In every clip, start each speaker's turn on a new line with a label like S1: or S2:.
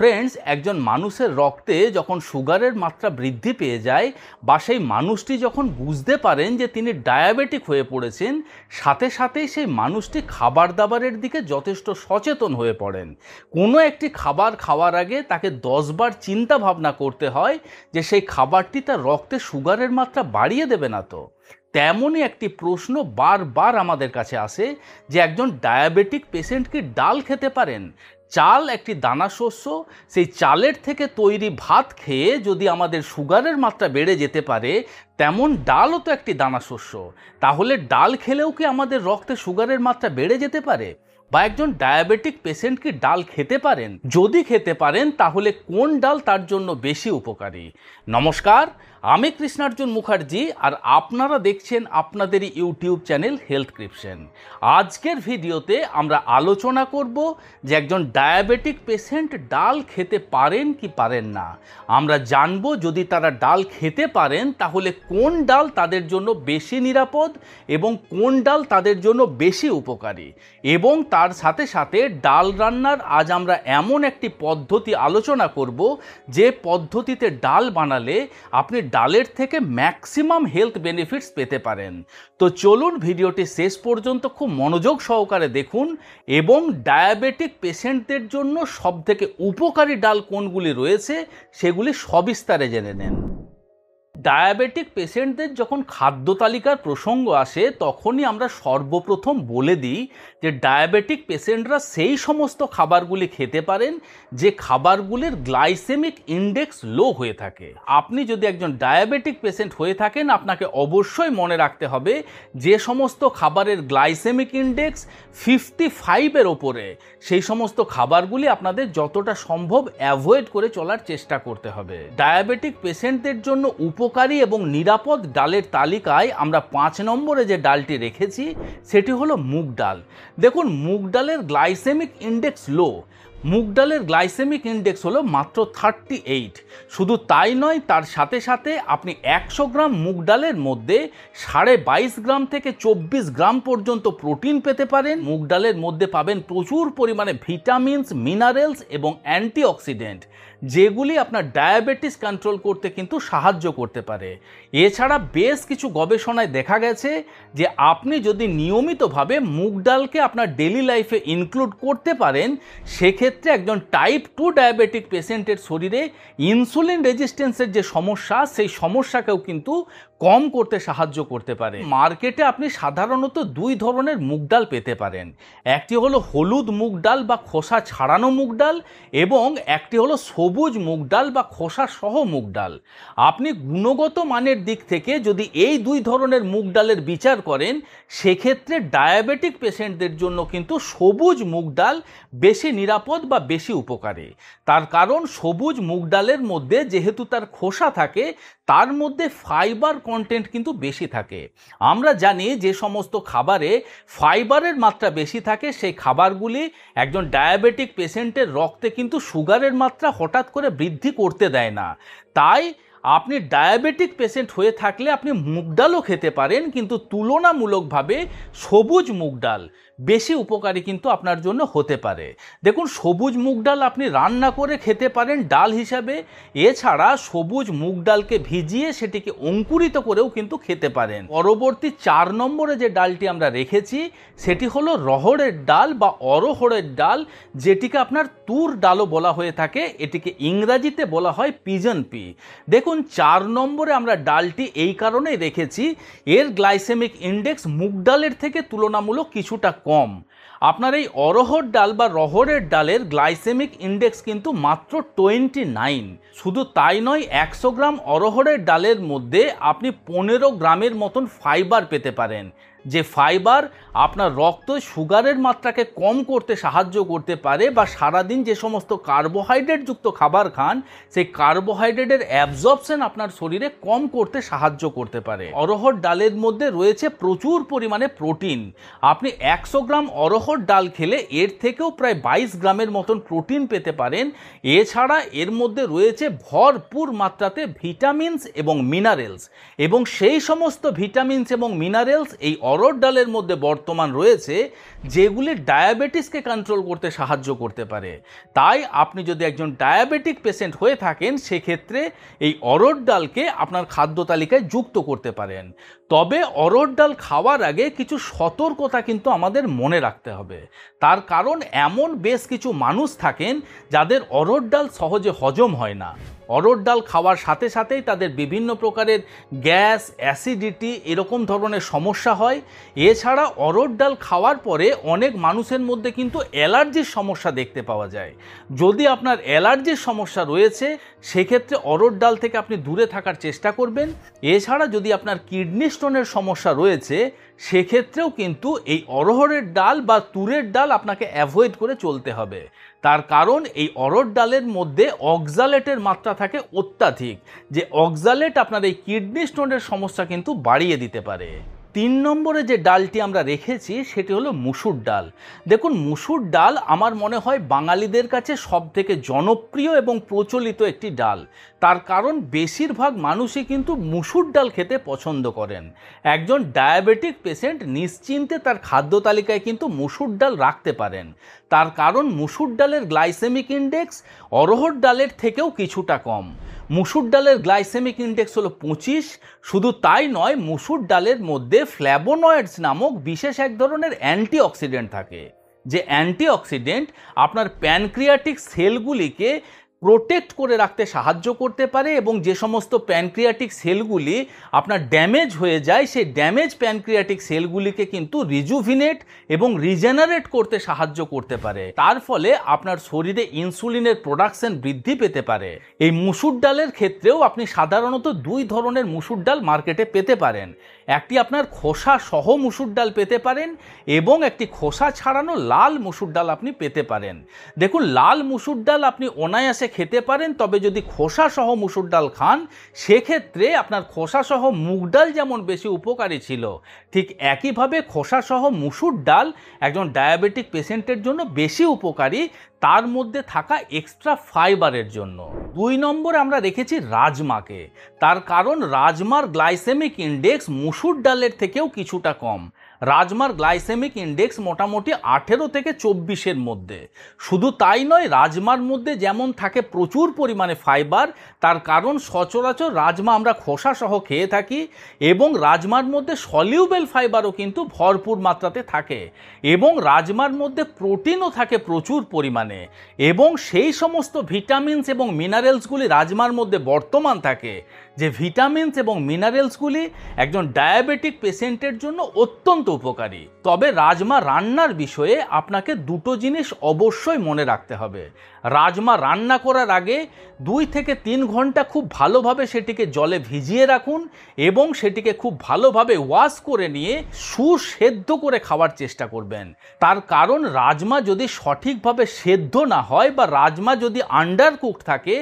S1: friends একজন মানুষের রক্তে যখন সুগারের মাত্রা বৃদ্ধি পেয়ে যায় বা সেই মানুষটি যখন বুঝতে পারেন যে তিনি ডায়াবেটিক হয়ে পড়েছেন সাথে সাথেই সেই মানুষটি খাবার দাবারের দিকে যথেষ্ট সচেতন হয়ে পড়েন কোনো একটি খাবার খাওয়ার আগে তাকে দশবার চিন্তা ভাবনা করতে হয় যে সেই খাবারটি তার রক্তে সুগারের মাত্রা বাড়িয়ে দেবে না তো তেমনই একটি প্রশ্ন বারবার আমাদের কাছে আসে যে একজন ডায়াবেটিক পেশেন্ট কি ডাল খেতে পারেন চাল একটি দানা শস্য সেই চালের থেকে তৈরি ভাত খেয়ে যদি আমাদের সুগারের মাত্রা বেড়ে যেতে পারে তেমন ডালও তো একটি দানা শস্য তাহলে ডাল খেলেও কি আমাদের রক্তে সুগারের মাত্রা বেড়ে যেতে পারে বা একজন ডায়াবেটিক পেশেন্ট কি ডাল খেতে পারেন যদি খেতে পারেন তাহলে কোন ডাল তার জন্য বেশি উপকারী নমস্কার আমি কৃষ্ণার্জুন মুখার্জি আর আপনারা দেখছেন আপনাদেরই ইউটিউব চ্যানেল হেলথ ক্রিপশন আজকের ভিডিওতে আমরা আলোচনা করব যে একজন ডায়াবেটিক পেশেন্ট ডাল খেতে পারেন কি পারেন না আমরা জানব যদি তারা ডাল খেতে পারেন তাহলে কোন ডাল তাদের জন্য বেশি নিরাপদ এবং কোন ডাল তাদের জন্য বেশি উপকারী এবং তার তার সাথে সাথে ডাল রান্নার আজ আমরা এমন একটি পদ্ধতি আলোচনা করব যে পদ্ধতিতে ডাল বানালে আপনি ডালের থেকে ম্যাক্সিমাম হেলথ বেনিফিটস পেতে পারেন তো চলুন ভিডিওটি শেষ পর্যন্ত খুব মনোযোগ সহকারে দেখুন এবং ডায়াবেটিক পেশেন্টদের জন্য সবথেকে উপকারী ডাল কোনগুলি রয়েছে সেগুলি সবিস্তারে জেনে নেন ডায়াবেটিক পেশেন্টদের যখন খাদ্য তালিকার প্রসঙ্গ আসে তখনই আমরা সর্বপ্রথম বলে দিই যে ডায়াবেটিক পেশেন্টরা সেই সমস্ত খাবারগুলি খেতে পারেন যে খাবারগুলির গ্লাইসেমিক ইন্ডেক্স লো হয়ে থাকে আপনি যদি একজন ডায়াবেটিক পেশেন্ট হয়ে থাকেন আপনাকে অবশ্যই মনে রাখতে হবে যে সমস্ত খাবারের গ্লাইসেমিক ইন্ডেক্স ফিফটি ফাইভের ওপরে সেই সমস্ত খাবারগুলি আপনাদের যতটা সম্ভব অ্যাভয়েড করে চলার চেষ্টা করতে হবে ডায়াবেটিক পেশেন্টদের জন্য উপ উপকারী এবং নিরাপদ ডালের তালিকায় আমরা পাঁচ নম্বরে যে ডালটি রেখেছি সেটি হলো মুগ ডাল দেখুন মুগ ডালের গ্লাইসেমিক ইন্ডেক্স লো মুগ ডালের গ্লাইসেমিক ইন্ডেক্স হলো মাত্র থার্টি এইট শুধু তাই নয় তার সাথে সাথে আপনি একশো গ্রাম মুগ ডালের মধ্যে সাড়ে বাইশ গ্রাম থেকে চব্বিশ গ্রাম পর্যন্ত প্রোটিন পেতে পারেন মুগ ডালের মধ্যে পাবেন প্রচুর পরিমাণে ভিটামিনস মিনারেলস এবং অ্যান্টিঅক্সিডেন্ট যেগুলি আপনার ডায়াবেটিস কন্ট্রোল করতে কিন্তু সাহায্য করতে পারে এছাড়া বেশ কিছু গবেষণায় দেখা গেছে যে আপনি যদি নিয়মিতভাবে মুগ ডালকে আপনার ডেলি লাইফে ইনক্লুড করতে পারেন সেক্ষেত্রে একজন টাইপ টু ডায়াবেটিক পেশেন্টের শরীরে ইনসুলিন রেজিস্ট্যান্সের যে সমস্যা সেই সমস্যাকেও কিন্তু কম করতে সাহায্য করতে পারে মার্কেটে আপনি সাধারণত দুই ধরনের মুগ ডাল পেতে পারেন একটি হলো হলুদ মুগ ডাল বা খোসা ছাড়ানো মুগ ডাল এবং একটি হলো সবুজ মুগ ডাল বা খোসা সহ মুগ ডাল আপনি গুণগত মানের দিক থেকে যদি এই দুই ধরনের মুগ ডালের বিচার করেন সেক্ষেত্রে ডায়াবেটিক পেশেন্টদের জন্য কিন্তু সবুজ মুগ ডাল বেশি নিরাপদ বা বেশি উপকারী তার কারণ সবুজ মুগ ডালের মধ্যে যেহেতু তার খোসা থাকে তার মধ্যে ফাইবার কন্টেন্ট কিন্তু বেশি থাকে আমরা জানি যে সমস্ত খাবারে ফাইবারের মাত্রা বেশি থাকে সেই খাবারগুলি একজন ডায়াবেটিক পেশেন্টের রক্তে কিন্তু সুগারের মাত্রা হঠাৎ করে বৃদ্ধি করতে দেয় না তাই আপনি ডায়াবেটিক পেশেন্ট হয়ে থাকলে আপনি মুগ ডালও খেতে পারেন কিন্তু তুলনামূলকভাবে সবুজ মুগ ডাল বেশি উপকারী কিন্তু আপনার জন্য হতে পারে দেখুন সবুজ মুগ ডাল আপনি রান্না করে খেতে পারেন ডাল হিসাবে এছাড়া সবুজ মুগ ডালকে ভিজিয়ে সেটিকে অঙ্কুরিত করেও কিন্তু খেতে পারেন পরবর্তী চার নম্বরে যে ডালটি আমরা রেখেছি সেটি হলো রহড়ের ডাল বা অরহরের ডাল যেটিকে আপনার তুর ডালও বলা হয়ে থাকে এটিকে ইংরাজিতে বলা হয় পিজন পি দেখুন দেখুন চার নম্বরে আমরা ডালটি এই কারণে রেখেছি এর গ্লাইসেমিক ইন্ডেক্স মুগ ডালের থেকে তুলনামূলক কিছুটা কম আপনার এই অরহর ডাল বা রহরের ডালের গ্লাইসেমিক ইন্ডেক্স কিন্তু মাত্র টোয়েন্টি নাইন শুধু তাই নয় একশো গ্রাম অরহরের ডালের মধ্যে আপনি পনেরো গ্রামের মতন ফাইবার পেতে পারেন যে ফাইবার আপনার রক্ত সুগারের মাত্রাকে কম করতে সাহায্য করতে পারে বা সারাদিন যে সমস্ত কার্বোহাইড্রেটযুক্ত খাবার খান সেই কার্বোহাইড্রেটের অ্যাবজর্পশন আপনার শরীরে কম করতে সাহায্য করতে পারে অরহর ডালের মধ্যে রয়েছে প্রচুর পরিমাণে প্রোটিন আপনি একশো গ্রাম অরহর ডাল খেলে এর থেকেও প্রায় বাইশ গ্রামের মতন প্রোটিন পেতে পারেন এছাড়া এর মধ্যে রয়েছে ভরপুর মাত্রাতে ভিটামিনস এবং মিনারেলস এবং সেই সমস্ত ভিটামিনস এবং মিনারেলস এই অরড ডালের মধ্যে বর্তমান রয়েছে যেগুলি ডায়াবেটিসকে কন্ট্রোল করতে সাহায্য করতে পারে তাই আপনি যদি একজন ডায়াবেটিক পেশেন্ট হয়ে থাকেন সেক্ষেত্রে এই অরড ডালকে আপনার খাদ্য তালিকায় যুক্ত করতে পারেন তবে অরড ডাল খাওয়ার আগে কিছু সতর্কতা কিন্তু আমাদের মনে রাখতে হবে তার কারণ এমন বেশ কিছু মানুষ থাকেন যাদের অরড ডাল সহজে হজম হয় না অরোর ডাল খাওয়ার সাথে সাথেই তাদের বিভিন্ন প্রকারের গ্যাস অ্যাসিডিটি এরকম ধরনের সমস্যা হয় এছাড়া অরোর ডাল খাওয়ার পরে অনেক মানুষের মধ্যে কিন্তু অ্যালার্জির সমস্যা দেখতে পাওয়া যায় যদি আপনার অ্যালার্জির সমস্যা রয়েছে সেক্ষেত্রে অরোর ডাল থেকে আপনি দূরে থাকার চেষ্টা করবেন এছাড়া যদি আপনার কিডনি স্টোনের সমস্যা রয়েছে সেক্ষেত্রেও কিন্তু এই অরহরের ডাল বা তুরের ডাল আপনাকে অ্যাভয়েড করে চলতে হবে তার কারণ এই অরহর ডালের মধ্যে অক্সালেটের মাত্রা থাকে অত্যাধিক যে অক্সালেট আপনার এই কিডনি স্টোনের সমস্যা কিন্তু বাড়িয়ে দিতে পারে তিন নম্বরে যে ডালটি আমরা রেখেছি সেটি হলো মুসুর ডাল দেখুন মুসুর ডাল আমার মনে হয় বাঙালিদের কাছে সবথেকে জনপ্রিয় এবং প্রচলিত একটি ডাল তার কারণ বেশিরভাগ মানুষই কিন্তু মুসুর ডাল খেতে পছন্দ করেন একজন ডায়াবেটিক পেশেন্ট নিশ্চিন্তে তার খাদ্য তালিকায় কিন্তু মুসুর ডাল রাখতে পারেন তার কারণ মুসুর ডালের গ্লাইসেমিক ইন্ডেক্স অরহর ডালের থেকেও কিছুটা কম মুসুর ডালের গ্লাইসেমিক ইন্ডেক্স হলো পঁচিশ শুধু তাই নয় মুসুর ডালের মধ্যে ফ্ল্যাবোনয়েডস নামক বিশেষ এক ধরনের অ্যান্টিঅক্সিডেন্ট থাকে যে অ্যান্টিঅক্সিডেন্ট আপনার প্যানক্রিয়াটিক সেলগুলিকে প্রোটেক্ট করে রাখতে সাহায্য করতে পারে এবং যে সমস্ত প্যানক্রিয়াটিক সেলগুলি আপনার ড্যামেজ হয়ে যায় সেই ড্যামেজ প্যানক্রিয়াটিক সেলগুলিকে কিন্তু রিজুভিনেট এবং রিজেনারেট করতে সাহায্য করতে পারে তার ফলে আপনার শরীরে ইনসুলিনের প্রোডাকশন বৃদ্ধি পেতে পারে এই মুসুর ডালের ক্ষেত্রেও আপনি সাধারণত দুই ধরনের মুসুর ডাল মার্কেটে পেতে পারেন একটি আপনার খোসা সহ মুসুর ডাল পেতে পারেন এবং একটি খোসা ছাড়ানো লাল মুসুর ডাল আপনি পেতে পারেন দেখুন লাল মুসুর ডাল আপনি অনায়াসে খেতে পারেন তবে যদি খোসা সহ মুসুর ডাল খান সেক্ষেত্রে আপনার খোসা সহ মুগ ডাল যেমন বেশি উপকারী ছিল ঠিক একইভাবে খোসাসহ মুসুর ডাল একজন ডায়াবেটিক পেশেন্টের জন্য বেশি উপকারী তার মধ্যে থাকা এক্সট্রা ফাইবারের জন্য দুই নম্বরে আমরা রেখেছি রাজমাকে তার কারণ রাজমার গ্লাইসেমিক ইন্ডেক্স মুসুর ডালের থেকেও কিছুটা কম রাজমার গ্লাইসেমিক ইন্ডেক্স মোটামুটি আঠেরো থেকে চব্বিশের মধ্যে শুধু তাই নয় রাজমার মধ্যে যেমন থাকে প্রচুর পরিমাণে ফাইবার তার কারণ সচরাচর রাজমা আমরা খোসা সহ খেয়ে থাকি এবং রাজমার মধ্যে সলিউবেল ফাইবারও কিন্তু ভরপুর মাত্রাতে থাকে এবং রাজমার মধ্যে প্রোটিনও থাকে প্রচুর পরিমাণে এবং সেই সমস্ত ভিটামিনস এবং মিনারেলসগুলি রাজমার মধ্যে বর্তমান থাকে যে ভিটামিনস এবং মিনারেলসগুলি একজন ডায়াবেটিক পেশেন্টের জন্য অত্যন্ত উপকারী তবে রাজমা রান্নার বিষয়ে আপনাকে দুটো জিনিস অবশ্যই মনে রাখতে হবে রাজমা রান্না করার আগে দুই থেকে তিন ঘন্টা খুব ভালোভাবে সেটিকে জলে ভিজিয়ে রাখুন এবং সেটিকে খুব ভালোভাবে ওয়াশ করে নিয়ে সুসেদ্ধ করে খাওয়ার চেষ্টা করবেন তার কারণ রাজমা যদি সঠিকভাবে সেদ্ধ না হয় বা রাজমা যদি আন্ডার কুক থাকে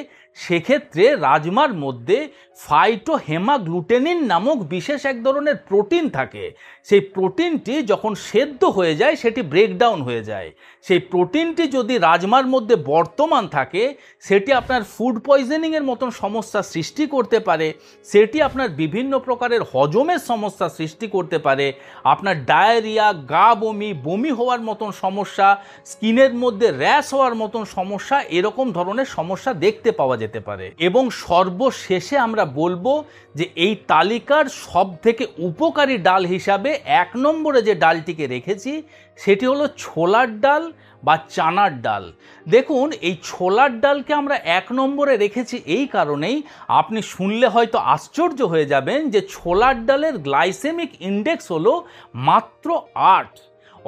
S1: সেক্ষেত্রে রাজমার মধ্যে ফাইটোহেমাগ্লুটেনিন নামক বিশেষ এক ধরনের প্রোটিন থাকে সেই প্রোটিনটি যখন সেদ্ধ হয়ে যায় সেটি ব্রেকডাউন হয়ে যায় সেই প্রোটিনটি যদি রাজমার মধ্যে বর্তমান থাকে সেটি আপনার ফুড পয়জনিংয়ের মতন সমস্যা সৃষ্টি করতে পারে সেটি আপনার বিভিন্ন প্রকারের হজমের সমস্যা সৃষ্টি করতে পারে আপনার ডায়রিয়া গা বমি বমি হওয়ার মতন সমস্যা স্কিনের মধ্যে র্যাশ হওয়ার মতন সমস্যা এরকম ধরনের সমস্যা দেখতে পাওয়া যায় যেতে পারে এবং সর্বশেষে আমরা বলবো যে এই তালিকার সব থেকে উপকারী ডাল হিসাবে এক নম্বরে যে ডালটিকে রেখেছি সেটি হলো ছোলার ডাল বা চানার ডাল দেখুন এই ছোলার ডালকে আমরা এক নম্বরে রেখেছি এই কারণেই আপনি শুনলে হয়তো আশ্চর্য হয়ে যাবেন যে ছোলার ডালের গ্লাইসেমিক ইন্ডেক্স হলো মাত্র আট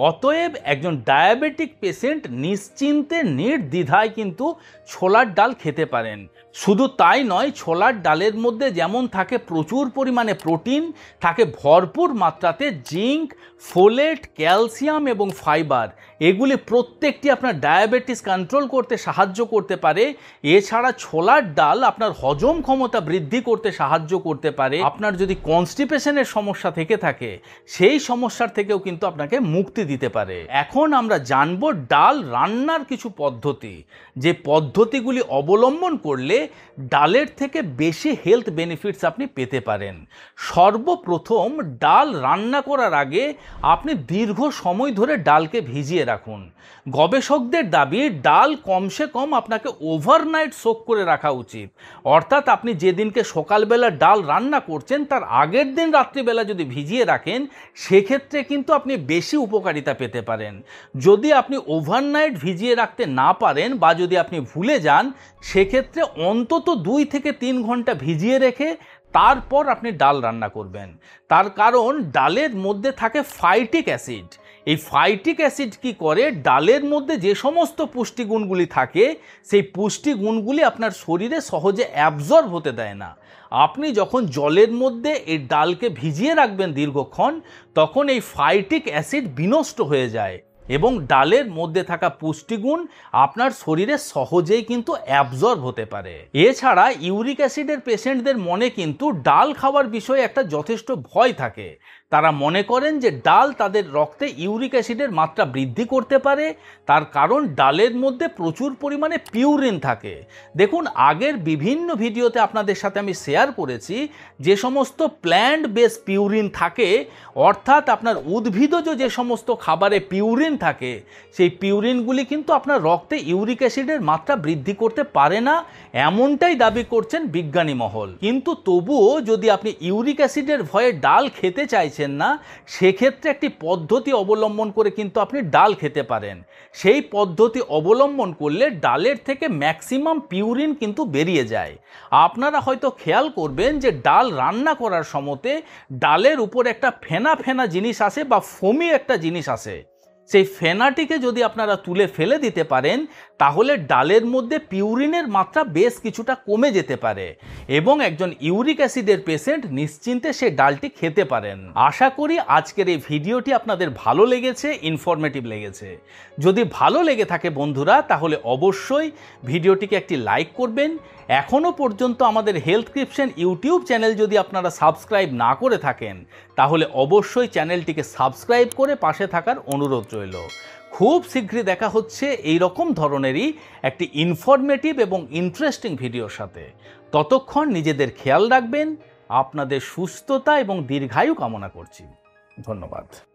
S1: অতএব একজন ডায়াবেটিক পেশেন্ট নিশ্চিন্তে নির্দ্বিধায় কিন্তু ছোলার ডাল খেতে পারেন শুধু তাই নয় ছোলার ডালের মধ্যে যেমন থাকে প্রচুর পরিমাণে প্রোটিন থাকে ভরপুর মাত্রাতে জিঙ্ক ফোলেট ক্যালসিয়াম এবং ফাইবার এগুলি প্রত্যেকটি আপনার ডায়াবেটিস কন্ট্রোল করতে সাহায্য করতে পারে এছাড়া ছোলার ডাল আপনার হজম ক্ষমতা বৃদ্ধি করতে সাহায্য করতে পারে আপনার যদি কনস্টিপেশনের সমস্যা থেকে থাকে সেই সমস্যার থেকেও কিন্তু আপনাকে মুক্তি দিতে পারে এখন আমরা জানব ডাল রান্নার কিছু পদ্ধতি যে পদ্ধতিগুলি অবলম্বন করলে ডালের থেকে বেশি হেলথ বেনিফিটস আপনি পেতে পারেন সর্বপ্রথম ডাল রান্না করার আগে আপনি দীর্ঘ সময় ধরে ডালকে ভিজিয়ে রাখুন গবেষকদের দাবি ডাল কমসে কম আপনাকে ওভারনাইট শোক করে রাখা উচিত অর্থাৎ আপনি যেদিনকে সকালবেলা ডাল রান্না করছেন তার আগের দিন রাত্রিবেলা যদি ভিজিয়ে রাখেন সেক্ষেত্রে কিন্তু আপনি বেশি উপকারিতা পেতে পারেন যদি আপনি ওভারনাইট ভিজিয়ে রাখতে না পারেন বা যদি আপনি ভুলে যান সেক্ষেত্রে অন্তত দুই থেকে তিন ঘন্টা ভিজিয়ে রেখে তারপর আপনি ডাল রান্না করবেন তার কারণ ডালের মধ্যে থাকে ফাইটিক অ্যাসিড এই ফাইটিক অ্যাসিড কি করে ডালের মধ্যে যে সমস্ত পুষ্টিগুণগুলি থাকে সেই পুষ্টিগুণগুলি আপনার শরীরে সহজে অ্যাবজর্ব হতে দেয় না আপনি যখন জলের মধ্যে এই ডালকে ভিজিয়ে রাখবেন দীর্ঘক্ষণ তখন এই ফাইটিক অ্যাসিড বিনষ্ট হয়ে যায় এবং ডালের মধ্যে থাকা পুষ্টিগুণ আপনার শরীরে সহজেই কিন্তু অ্যাবজর্ব হতে পারে এছাড়া ইউরিক অ্যাসিডের পেশেন্টদের মনে কিন্তু ডাল খাওয়ার বিষয়ে একটা যথেষ্ট ভয় থাকে তারা মনে করেন যে ডাল তাদের রক্তে ইউরিক অ্যাসিডের মাত্রা বৃদ্ধি করতে পারে তার কারণ ডালের মধ্যে প্রচুর পরিমাণে পিউরিন থাকে দেখুন আগের বিভিন্ন ভিডিওতে আপনাদের সাথে আমি শেয়ার করেছি যে সমস্ত প্ল্যান্ট বেস পিউরিন থাকে অর্থাৎ আপনার উদ্ভিদজ যে সমস্ত খাবারে পিউরিন থাকে সেই পিউরিনগুলি কিন্তু আপনার রক্তে ইউরিক অ্যাসিডের মাত্রা বৃদ্ধি করতে পারে না এমনটাই দাবি করছেন বিজ্ঞানী মহল কিন্তু তবুও যদি আপনি ইউরিক অ্যাসিডের ভয়ে ডাল খেতে চাইছেন না সেক্ষেত্রে একটি পদ্ধতি অবলম্বন করে কিন্তু আপনি ডাল খেতে পারেন সেই পদ্ধতি অবলম্বন করলে ডালের থেকে ম্যাক্সিমাম পিউরিন কিন্তু বেরিয়ে যায় আপনারা হয়তো খেয়াল করবেন যে ডাল রান্না করার সময়তে ডালের উপর একটা ফেনা ফেনা জিনিস আসে বা ফোমি একটা জিনিস আসে সেই ফেনাটিকে যদি আপনারা তুলে ফেলে দিতে পারেন তাহলে ডালের মধ্যে পিউরিনের মাত্রা বেশ কিছুটা কমে যেতে পারে এবং একজন ইউরিক অ্যাসিডের পেশেন্ট নিশ্চিন্তে সে ডালটি খেতে পারেন আশা করি আজকের এই ভিডিওটি আপনাদের ভালো লেগেছে ইনফরমেটিভ লেগেছে যদি ভালো লেগে থাকে বন্ধুরা তাহলে অবশ্যই ভিডিওটিকে একটি লাইক করবেন এখনও পর্যন্ত আমাদের হেলথ ক্রিপশন ইউটিউব চ্যানেল যদি আপনারা সাবস্ক্রাইব না করে থাকেন তাহলে অবশ্যই চ্যানেলটিকে সাবস্ক্রাইব করে পাশে থাকার অনুরোধ রয়েছে রইল খুব শীঘ্রই দেখা হচ্ছে এই রকম ধরনেরই একটি ইনফরমেটিভ এবং ইন্টারেস্টিং ভিডিওর সাথে ততক্ষণ নিজেদের খেয়াল রাখবেন আপনাদের সুস্থতা এবং দীর্ঘায়ু কামনা করছি ধন্যবাদ